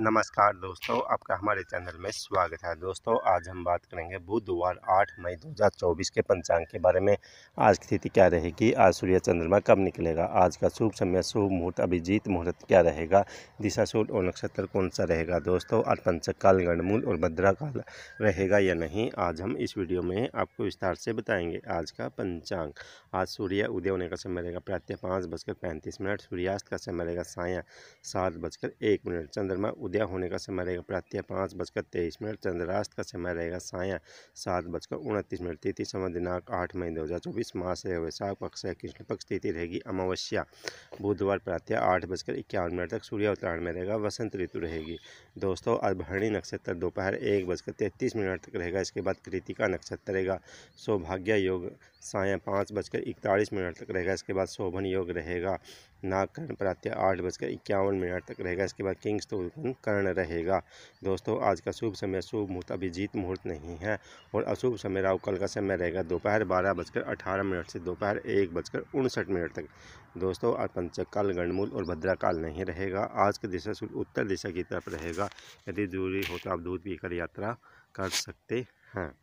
नमस्कार दोस्तों आपका हमारे चैनल में स्वागत है दोस्तों आज हम बात करेंगे बुधवार 8 मई 2024 के पंचांग के बारे में आज की स्थिति क्या रहेगी आज सूर्य चंद्रमा कब निकलेगा आज का शुभ समय शुभ मुहूर्त अभिजीत मुहूर्त क्या रहेगा दिशा सूर्य और नक्षत्र कौन सा रहेगा दोस्तों आज पंचक काल गणमूल और भद्रा काल रहेगा या नहीं आज हम इस वीडियो में आपको विस्तार से बताएंगे आज का पंचांग आज सूर्य उदय होने का समय रहेगा प्रातः पाँच बजकर पैंतीस मिनट सूर्यास्त का समय रहेगा साया सात बजकर एक मिनट चंद्रमा उदय होने का समय रहेगा प्रातः पाँच बजकर तेईस मिनट चंद्रास्त का समय रहेगा साया सात बजकर उनतीस मिनट तिथि समय दिनांक आठ मई दो हज़ार चौबीस मास से वैशाख पक्ष कृष्ण पक्ष तिथि रहेगी अमावस्या बुधवार प्रातः आठ बजकर इक्यावन मिनट तक सूर्य उत्तरायण में रहेगा वसंत ऋतु रहेगी दोस्तों अभरणी नक्षत्र दोपहर एक बजकर तैंतीस मिनट तक रहेगा इसके बाद कृतिका नक्षत्र रहेगा सौभाग्य योग साय पाँच बजकर इकतालीस मिनट तक रहेगा इसके बाद शोभन योग रहेगा नागकर्ण प्रातः आठ बजकर इक्यावन मिनट तक रहेगा इसके बाद किंग्स तो कर्ण रहेगा दोस्तों आज का शुभ समय शुभ मुहूर्त अभिजीत मुहूर्त नहीं है और अशुभ समय कल का समय रहेगा दोपहर बारह बजकर अठारह मिनट से दोपहर एक बजकर उनसठ मिनट तक दोस्तों आज पंचकाल गणमूल और भद्राकाल नहीं रहेगा आज का दिशा शुभ उत्तर दिशा की तरफ रहेगा यदि दूरी हो तो आप दूध पीकर यात्रा कर सकते हैं